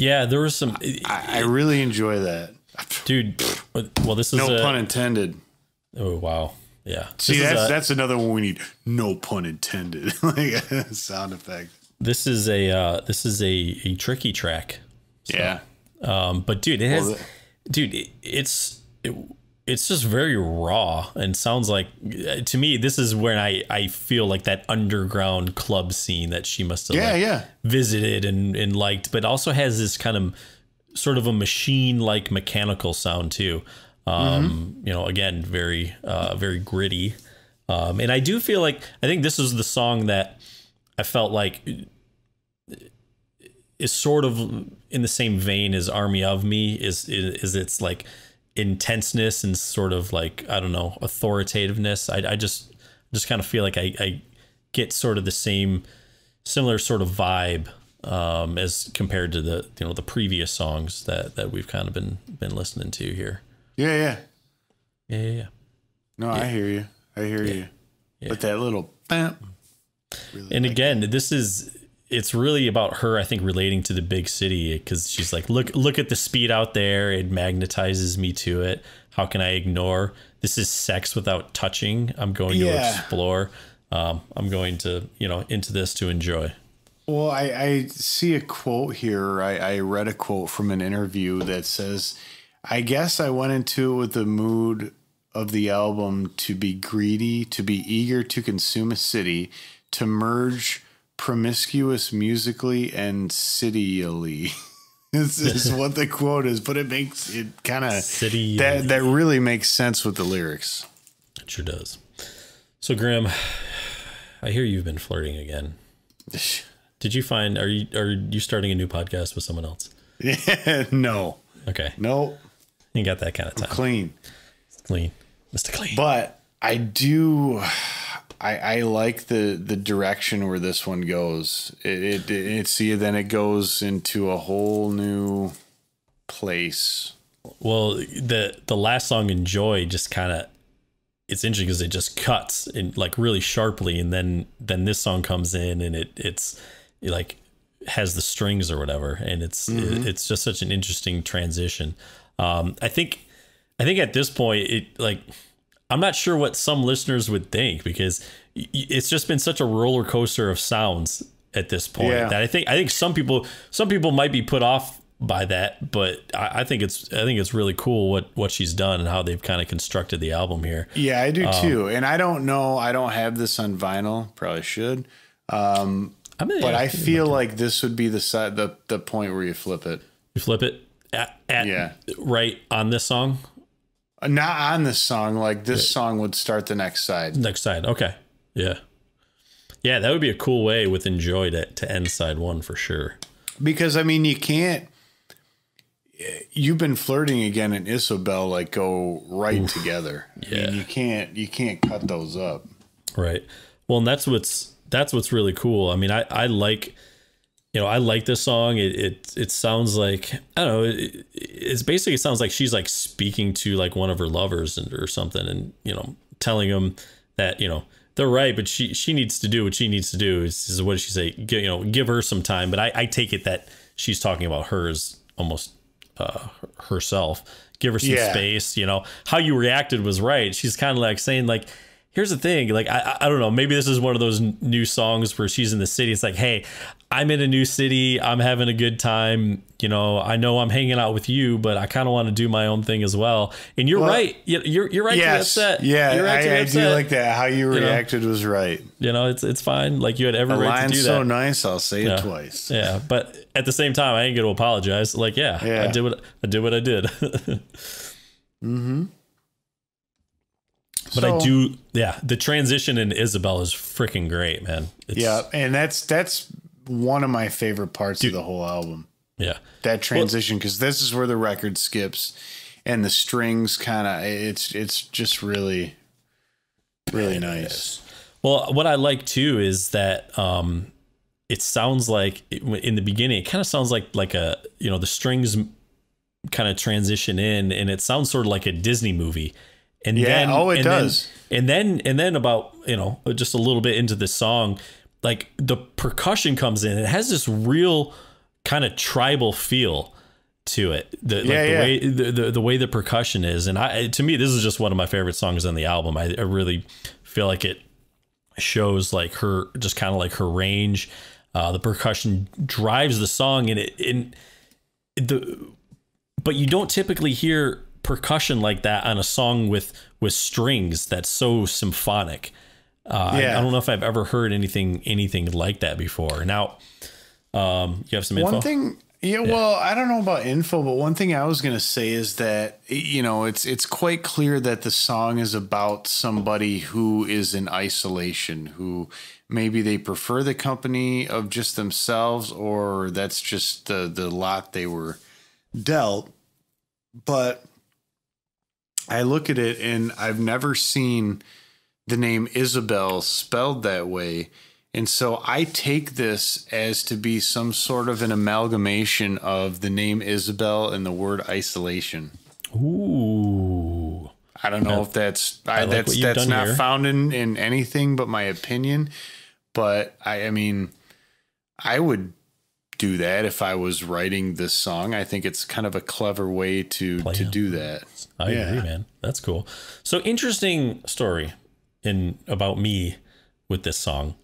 Yeah, there was some. I, I, really enjoy that, dude. Well, this is no a, pun intended. Oh wow, yeah. See, this that's a, that's another one we need. No pun intended, like sound effect. This is a uh, this is a, a tricky track. So, yeah. Um, but dude, it has, well, the, dude, it, it's it, it's just very raw and sounds like uh, to me this is when I I feel like that underground club scene that she must have yeah like yeah visited and and liked, but also has this kind of sort of a machine like mechanical sound too. Um, mm-hmm. You know, again, very uh, very gritty, um, and I do feel like I think this is the song that I felt like uh, is sort of in the same vein as Army of Me is is, is it's like intenseness and sort of like I don't know authoritativeness. I, I just just kind of feel like I, I get sort of the same similar sort of vibe um, as compared to the you know the previous songs that that we've kind of been been listening to here. Yeah, yeah, yeah, yeah. yeah. No, yeah. I hear you. I hear yeah. you. But that little bam. Really and like again, this is it's really about her, I think, relating to the big city because she's like, look, look at the speed out there. It magnetizes me to it. How can I ignore? This is sex without touching. I'm going yeah. to explore. Um, I'm going to, you know, into this to enjoy. Well, I, I see a quote here. I, I read a quote from an interview that says, I guess I went into it with the mood of the album to be greedy, to be eager to consume a city, to merge promiscuous musically and cityally. this is what the quote is, but it makes it kind of city that that really makes sense with the lyrics. It sure does. So Graham, I hear you've been flirting again. Did you find are you are you starting a new podcast with someone else? Yeah, no. Okay. No. You got that kind of time. I'm clean. It's clean. Mr. Clean. But I do I, I like the the direction where this one goes. It, it it's see then it goes into a whole new place. Well, the the last song "Enjoy" just kind of it's interesting because it just cuts and like really sharply, and then then this song comes in and it it's it like has the strings or whatever, and it's mm-hmm. it, it's just such an interesting transition. Um, I think I think at this point it like I'm not sure what some listeners would think because it's just been such a roller coaster of sounds at this point yeah. that I think I think some people some people might be put off by that, but I, I, think it's I think it's really cool what what she's done and how they've kind of constructed the album here. Yeah, I do um, too, and I don't know. I don't have this on vinyl. Probably should. Um, I mean, but I, I feel like this would be the side the the point where you flip it. You flip it at, at yeah right on this song. Not on this song. Like this yeah. song would start the next side. Next side. Okay. Yeah. Yeah, that would be a cool way with enjoy to, to end side one for sure. Because I mean, you can't. You've been flirting again and Isabel like go right Oof. together. Yeah, I mean, you can't you can't cut those up. Right. Well, and that's what's that's what's really cool. I mean, I I like you know, I like this song. It it, it sounds like I don't know. It, it's basically it sounds like she's like speaking to like one of her lovers and, or something, and you know, telling him that you know they're right, but she she needs to do what she needs to do. Is, what what she say? Give, you know, give her some time. But I, I take it that she's talking about hers almost uh, herself. Give her some yeah. space. You know, how you reacted was right. She's kind of like saying like here's the thing like I, I don't know maybe this is one of those new songs where she's in the city it's like hey I'm in a new city. I'm having a good time. You know, I know I'm hanging out with you, but I kind of want to do my own thing as well. And you're well, right. You're you're right yes, to be upset. Yeah, right I, I do like that. How you reacted you know, was right. You know, it's it's fine. Like you had every the right to do that. so nice. I'll say yeah. it twice. Yeah, but at the same time, I ain't going to apologize. Like, yeah, yeah, I did what I did. What I did. mm-hmm. But so, I do, yeah. The transition in Isabel is freaking great, man. It's, yeah, and that's that's one of my favorite parts Dude. of the whole album. Yeah. That transition because well, this is where the record skips and the strings kind of it's it's just really really nice. Well, what I like too is that um it sounds like in the beginning it kind of sounds like like a you know the strings kind of transition in and it sounds sort of like a Disney movie. And yeah, then oh it and does. Then, and then and then about, you know, just a little bit into this song, like the percussion comes in. It has this real kind of tribal feel to it. The, yeah, like the yeah. way the, the, the way the percussion is, and I to me this is just one of my favorite songs on the album. I, I really feel like it shows like her just kind of like her range. Uh, the percussion drives the song, and it in the but you don't typically hear percussion like that on a song with with strings that's so symphonic. Uh, yeah. I, I, don't know if I've ever heard anything anything like that before. Now, um, you have some info? One thing, yeah, yeah, Well, I don't know about info, but one thing I was gonna say is that you know it's it's quite clear that the song is about somebody who is in isolation, who maybe they prefer the company of just themselves, or that's just the the lot they were dealt. But I look at it and I've never seen the name Isabel spelled that way. And so I take this as to be some sort of an amalgamation of the name Isabel and the word isolation. Ooh. I don't know I, if that's I, I like that's that's not here. found in, in anything but my opinion. But I I mean I would do that if I was writing this song. I think it's kind of a clever way to Play to do that. I yeah. agree, man. That's cool. So interesting story and about me with this song.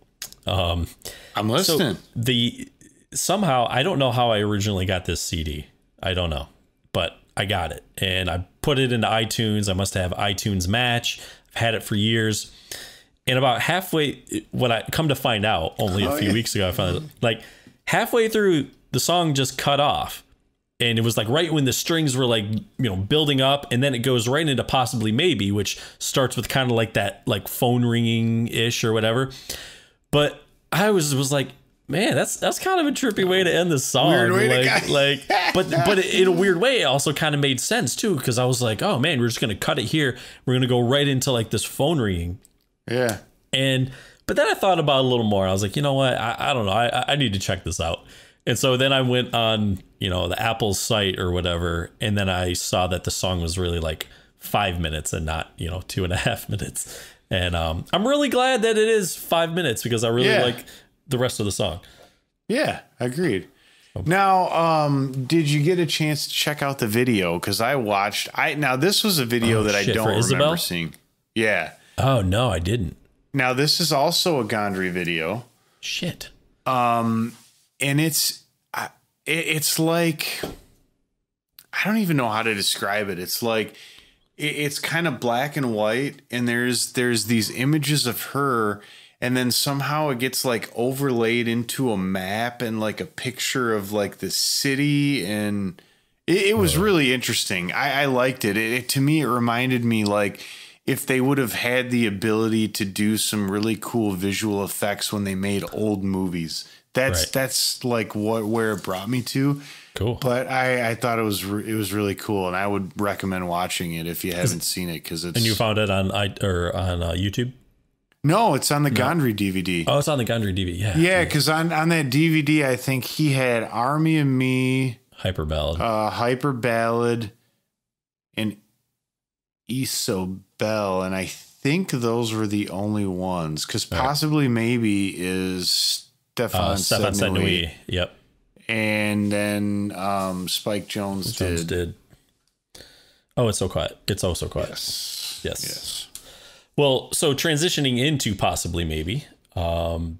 Um, I'm listening. So the somehow I don't know how I originally got this CD. I don't know, but I got it and I put it into iTunes. I must have iTunes Match. I've had it for years. And about halfway, when I come to find out, only a oh, few yeah. weeks ago, I found out, like halfway through the song just cut off and it was like right when the strings were like you know building up and then it goes right into possibly maybe which starts with kind of like that like phone ringing ish or whatever but i was was like man that's that's kind of a trippy way to end the song like like but but in a weird way it also kind of made sense too because i was like oh man we're just gonna cut it here we're gonna go right into like this phone ringing yeah and but then i thought about a little more i was like you know what i, I don't know I, I need to check this out and so then I went on, you know, the Apple site or whatever, and then I saw that the song was really like five minutes and not, you know, two and a half minutes. And um, I'm really glad that it is five minutes because I really yeah. like the rest of the song. Yeah, agreed. Okay. Oh. Now, um, did you get a chance to check out the video? Because I watched. I now this was a video oh, that shit, I don't remember Isabel? seeing. Yeah. Oh no, I didn't. Now this is also a Gondry video. Shit. Um, and it's it's like I don't even know how to describe it. It's like it's kind of black and white, and there's there's these images of her, and then somehow it gets like overlaid into a map and like a picture of like the city, and it, it was really interesting. I, I liked it. it. It to me it reminded me like if they would have had the ability to do some really cool visual effects when they made old movies that's right. that's like what where it brought me to. Cool. But I I thought it was re- it was really cool, and I would recommend watching it if you haven't seen it because it's. And you found it on i or on uh, YouTube. No, it's on the no. Gondry DVD. Oh, it's on the Gondry DVD. Yeah. Yeah, because on on that DVD, I think he had Army of Me, Hyper Ballad, uh, Hyper Ballad, and Isobel, and I think those were the only ones. Because possibly right. maybe is Stefan uh, Stefan Senui. Yep. And then um, Spike Jones, Jones did. did. Oh, it's so quiet. It's also so quiet. Yes. Yes. yes. Well, so transitioning into possibly maybe um,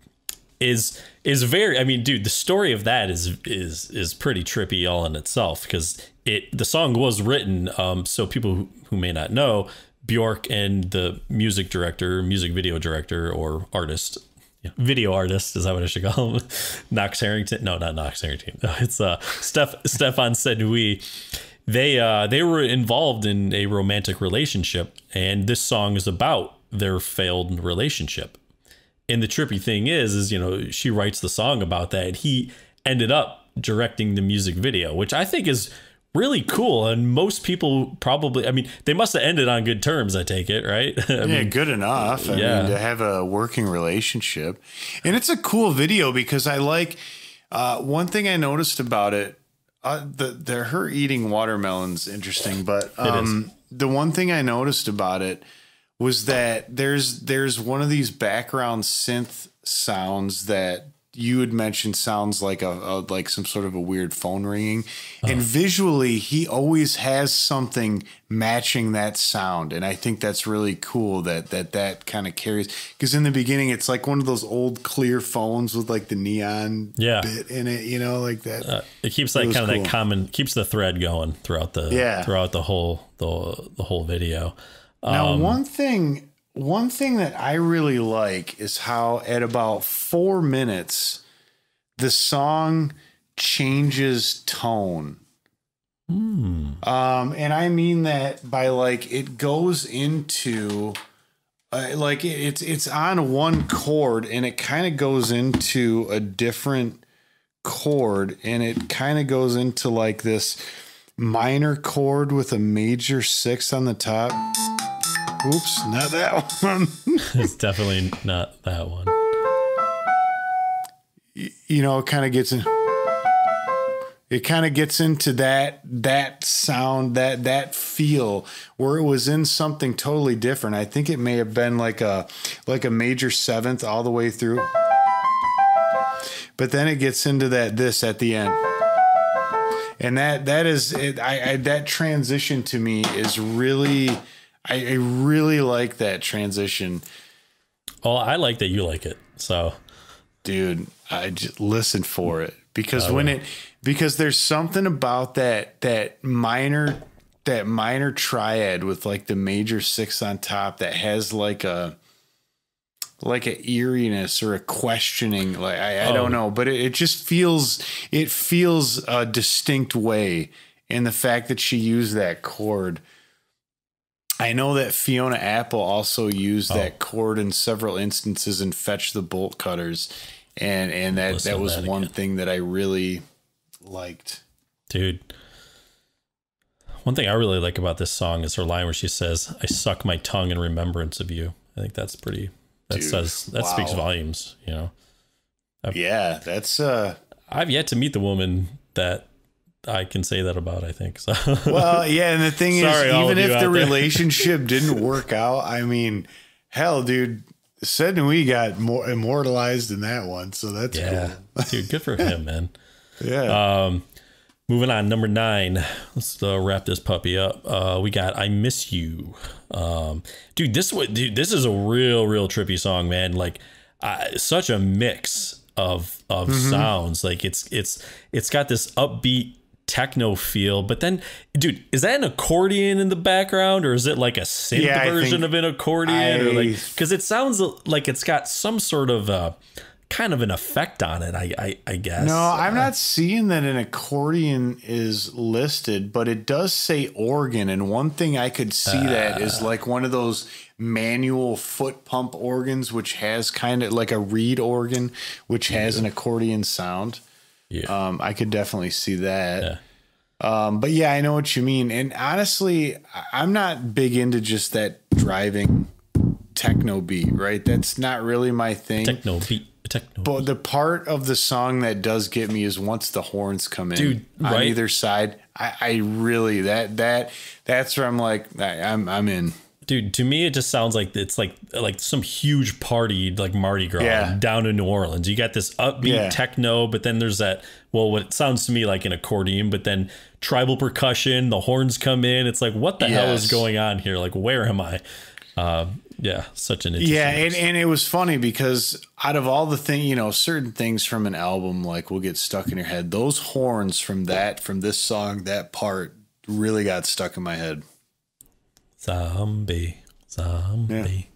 is is very. I mean, dude, the story of that is is is pretty trippy all in itself because it the song was written. Um, so people who, who may not know, Bjork and the music director, music video director, or artist video artist is that what I should call him? Knox Harrington? No, not Knox Harrington. No, it's uh, Steph Stefan we They uh, they were involved in a romantic relationship, and this song is about their failed relationship. And the trippy thing is, is you know she writes the song about that, and he ended up directing the music video, which I think is really cool. And most people probably, I mean, they must have ended on good terms, I take it, right? I yeah, mean, good enough. I yeah. Mean, to have a working relationship. And it's a cool video because I like uh, one thing I noticed about it. Uh, the, the her eating watermelons interesting, but um, the one thing I noticed about it was that there's there's one of these background synth sounds that you had mentioned sounds like a, a, like some sort of a weird phone ringing uh-huh. and visually he always has something matching that sound and i think that's really cool that that that kind of carries because in the beginning it's like one of those old clear phones with like the neon yeah. bit in it you know like that uh, it keeps like kind of cool. that common keeps the thread going throughout the yeah throughout the whole the, the whole video now um, one thing one thing that I really like is how at about four minutes, the song changes tone. Mm. Um, and I mean that by like it goes into uh, like it's it's on one chord and it kind of goes into a different chord and it kind of goes into like this minor chord with a major six on the top. Oops, not that one. it's definitely not that one. You, know, it kind of gets in. It kind of gets into that that sound that that feel where it was in something totally different. I think it may have been like a like a major seventh all the way through. But then it gets into that this at the end and that that is it, I, I, that transition to me is really I, I really like that transition. Oh, I like that you like it. So, dude, I just listen for it because oh. when it because there's something about that that minor that minor triad with like the major six on top that has like a like a eeriness or a questioning like i, I don't oh. know but it, it, just feels it feels a distinct way in the fact that she used that chord I know that Fiona Apple also used oh. that cord in several instances and fetched the bolt cutters, and and that Listen that was that one thing that I really liked. Dude, one thing I really like about this song is her line where she says, "I suck my tongue in remembrance of you." I think that's pretty. That Dude, says that wow. speaks volumes. You know. I've, yeah, that's. uh I've yet to meet the woman that I can say that about. I think so. well, yeah, and the thing is, even if the relationship didn't work out, I mean, hell, dude, said we got more immortalized in that one, so that's yeah, cool. dude, good for him, man. Yeah. Um, moving on, number nine. Let's uh, wrap this puppy up. Uh, we got "I Miss You," um, dude. This what dude. This is a real, real trippy song, man. Like, such a mix of of mm-hmm. sounds. Like, it's it's it's got this upbeat techno feel. But then, dude, is that an accordion in the background or is it like a synth yeah, version of an accordion? I... Or like, because it sounds like it's got some sort of uh, kind of an effect on it. I I, I guess. No, I'm uh, not seeing that an accordion is listed, but it does say organ. And one thing I could see uh, that is like one of those manual foot pump organs, which has kind of like a reed organ, which has an accordion sound. Yeah. Um, I could definitely see that. Yeah. Um, but yeah, I know what you mean. And honestly, I'm not big into just that driving techno beat, right? That's not really my thing. Techno beat. Techno but the part of the song that does get me is once the horns come in Dude, on either side. I, I really that that that's where I'm like I, I'm I'm in. Dude, to me it just sounds like it's like like some huge party like Mardi Gras yeah. down in New Orleans. You got this upbeat yeah. techno, but then there's that well, what it sounds to me like an accordion, but then tribal percussion, the horns come in. It's like what the yes. hell is going on here? Like where am I? Uh, yeah, such an yeah, and, and it was funny because out of all the thing, you know, certain things from an album like will get stuck in your head. Those horns from that, from this song, that part really got stuck in my head. Zombie. Zombie.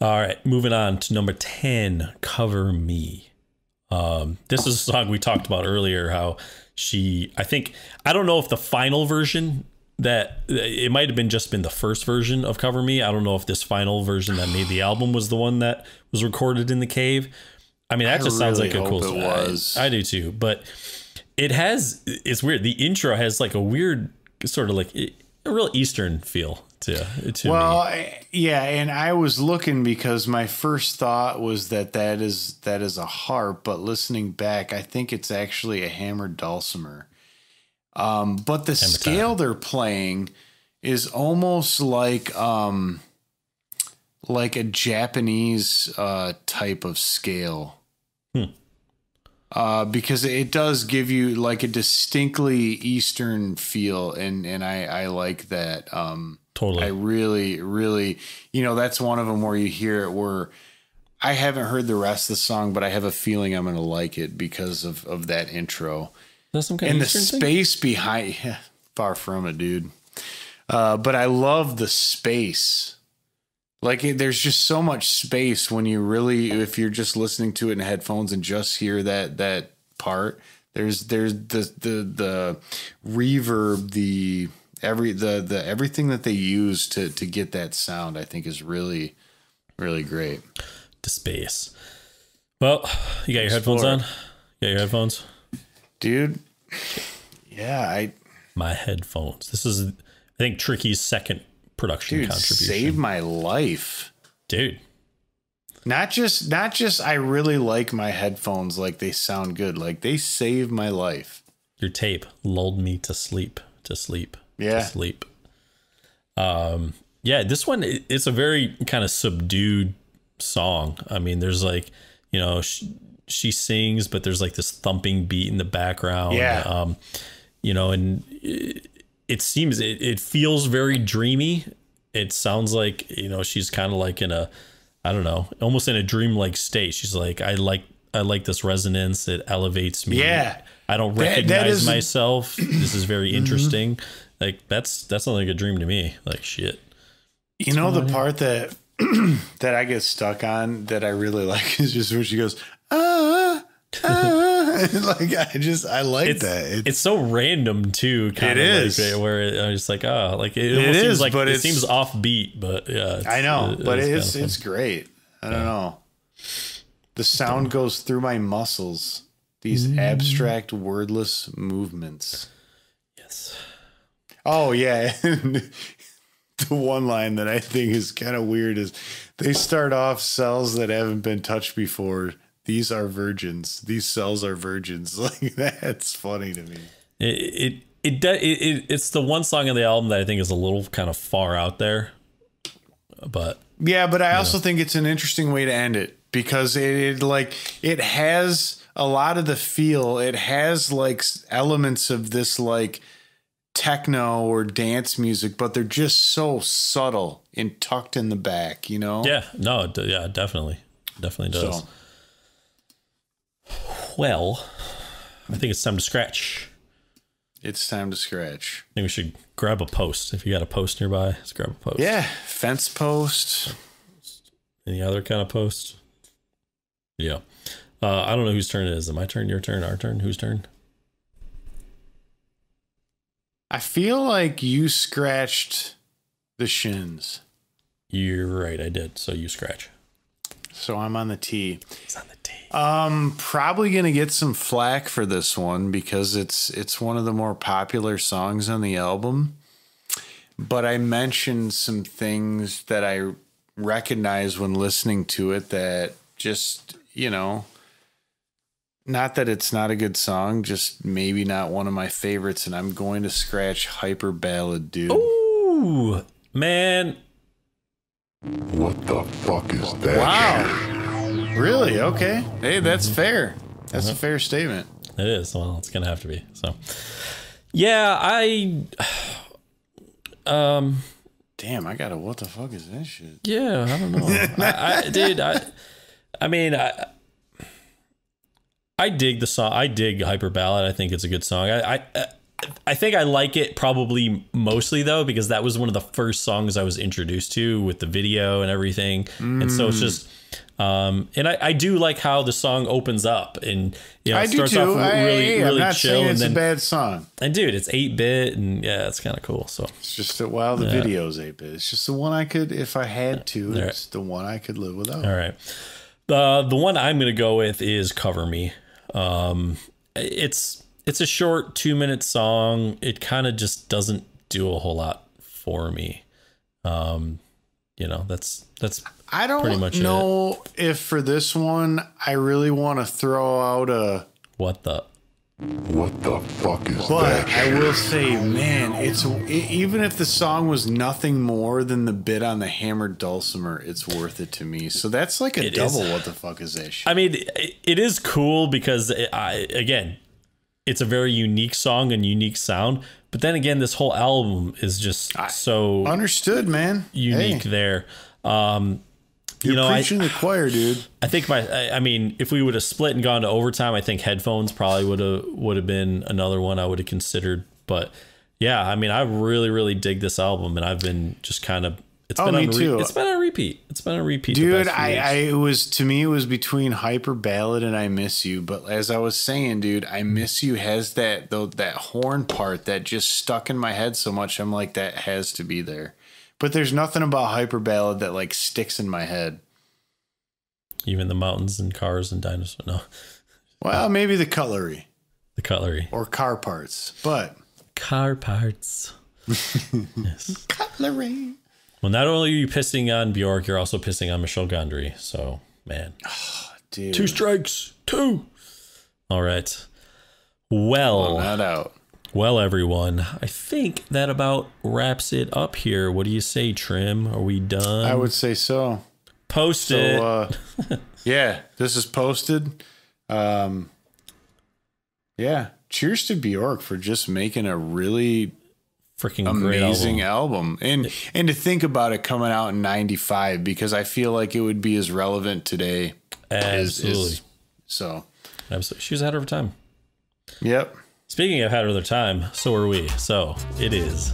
Yeah. All right, moving on to number 10, Cover Me. Um, this is a song we talked about earlier. How she, I think, I don't know if the final version that it might have been just been the first version of Cover Me. I don't know if this final version that made the album was the one that was recorded in the cave. I mean, that I just really sounds like a cool. It was. I, I do too, but it has. It's weird. The intro has like a weird sort of like a real Eastern feel yeah. well, me. yeah, and I was looking because my first thought was that that is that is a harp, but listening back, I think it's actually a hammered dulcimer. Um, but the scale time. they're playing is almost like um, like a Japanese uh, type of scale. Hmm uh, because it does give you like a distinctly Eastern feel, and and I I like that. Um, totally, I really really you know that's one of them where you hear it where. I haven't heard the rest of the song, but I have a feeling I'm going to like it because of, of that intro. That's some kind and of Eastern the space thing? behind, yeah, far from it, dude. Uh, but I love the space like it, there's just so much space when you really if you're just listening to it in headphones and just hear that that part. There's there's the the the reverb, the every the the everything that they use to to get that sound I think is really really great. The space. Well, you got your Explore. headphones on? You got your headphones? Dude. Yeah, I my headphones. This is I think Tricky's second production dude, contribution. Save my life. Dude. Not just not just I really like my headphones like they sound good. Like they save my life. Your tape lulled me to sleep, to sleep, yeah. to sleep. Um yeah, this one it's a very kind of subdued song. I mean, there's like, you know, she, she sings, but there's like this thumping beat in the background. Yeah. Um, you know, and it, it seems it, it feels very dreamy. It sounds like you know she's kind of like in a I don't know, almost in a dreamlike state. She's like, I like I like this resonance. It elevates me. Yeah. I don't recognize that, that is, myself. this is very mm-hmm. interesting. Mm-hmm. Like that's that sounds like a dream to me. Like shit. You know the part that that I get stuck on that I really like is just when she goes, ah, ah. like I just I like it's, that. It's, it's so random too. Kind it of is. Like, where it, I'm just like oh, like it, it is, seems like but it seems offbeat. But yeah, I know, but it's it's great. I don't yeah. know. The sound goes through my muscles. These mm. abstract, wordless movements. Yes. Oh yeah. the one line that I think is kind of weird is they start off cells that haven't been touched before these are virgins. These cells are virgins. Like that's funny to me. It it it, de- it, it it's the one song on the album that I think is a little kind of far out there, but yeah. But I also know. think it's an interesting way to end it because it, it like it has a lot of the feel. It has like elements of this like techno or dance music, but they're just so subtle and tucked in the back. You know? Yeah. No. yeah. Definitely. Definitely does. So. Well, I think it's time to scratch. It's time to scratch. I think we should grab a post. If you got a post nearby, let's grab a post. Yeah, fence post. Any other kind of post? Yeah. Uh, I don't know whose turn it is. Is my turn? Your turn? Our turn? Whose turn? I feel like you scratched the shins. You're right. I did. So you scratch. So I'm on the T. On um, probably gonna get some flack for this one because it's it's one of the more popular songs on the album. But I mentioned some things that I recognize when listening to it that just you know not that it's not a good song just maybe not one of my favorites and i'm going to scratch hyper ballad dude ooh man what the fuck is that wow Really? Okay. Hey, that's fair. That's a uh-huh. fair statement. It is. Well, it's gonna have to be. So, yeah, I. Um. Damn, I gotta. What the fuck is that shit? Yeah, I don't know. I, I, dude, I. I mean, I. I dig the song. I dig Hyper Ballad. I think it's a good song. I, I I think I like it probably mostly though because that was one of the first songs I was introduced to with the video and everything, mm. and so it's mm. just. Um, and I, I do like how the song opens up and you know I starts off really I, really, I'm not chill. It's then, a bad song. And dude, it's eight bit and yeah, it's kind of cool. So it's just that while the yeah. video's eight bit, it's just the one I could if I had to. Right. It's the one I could live without. All right, the the one I'm gonna go with is Cover Me. Um, it's it's a short two minute song. It kind of just doesn't do a whole lot for me. Um, you know, that's that's I don't pretty much know it. if for this one I really want to throw out a what the what the fuck is but that? I will say, man, it's it, even if the song was nothing more than the bit on the hammered dulcimer, it's worth it to me. So that's like a it double. Is, what the fuck is that? Shit? I mean, it, it is cool because I again it's a very unique song and unique sound. But then again, this whole album is just so understood, man. Unique hey. there. Um, You're you know, preaching I, the choir, dude. I think my, I, I, mean, if we would have split and gone to overtime, I think headphones probably would have would have been another one I would have considered. But yeah, I mean, I really really dig this album, and I've been just kind of it's oh, been me on re- too. It's been a repeat. It's been a repeat. Dude, I, I it was to me it was between hyper ballad and I miss you. But as I was saying, dude, I miss you has that though that horn part that just stuck in my head so much. I'm like that has to be there. But there's nothing about hyper ballad that like sticks in my head. Even the mountains and cars and dinosaurs. No. Well, maybe the cutlery. The cutlery. Or car parts, but car parts. yes. Cutlery. Well, not only are you pissing on Bjork, you're also pissing on Michelle Gondry. So, man. Ah, two strikes. Two. All right. Well, out. Well, everyone, I think that about wraps it up here. What do you say, Trim? Are we done? I would say so. Post so, it. Uh, yeah, this is posted. Um, yeah, cheers to Bjork for just making a really freaking amazing album. album. And and to think about it coming out in 95 because I feel like it would be as relevant today Absolutely. As, as, so Absolutely. she's ahead of her time. Yep. Speaking of ahead of her time, so are we. So it is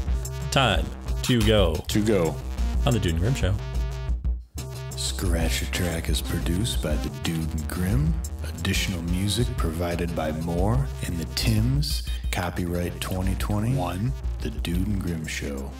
time to go. To go. On the Dude and Grim Show. Scratch the Track is produced by the Dude and Grim. Additional music provided by Moore and the Tims. Copyright 2021. The Dude and Grim Show.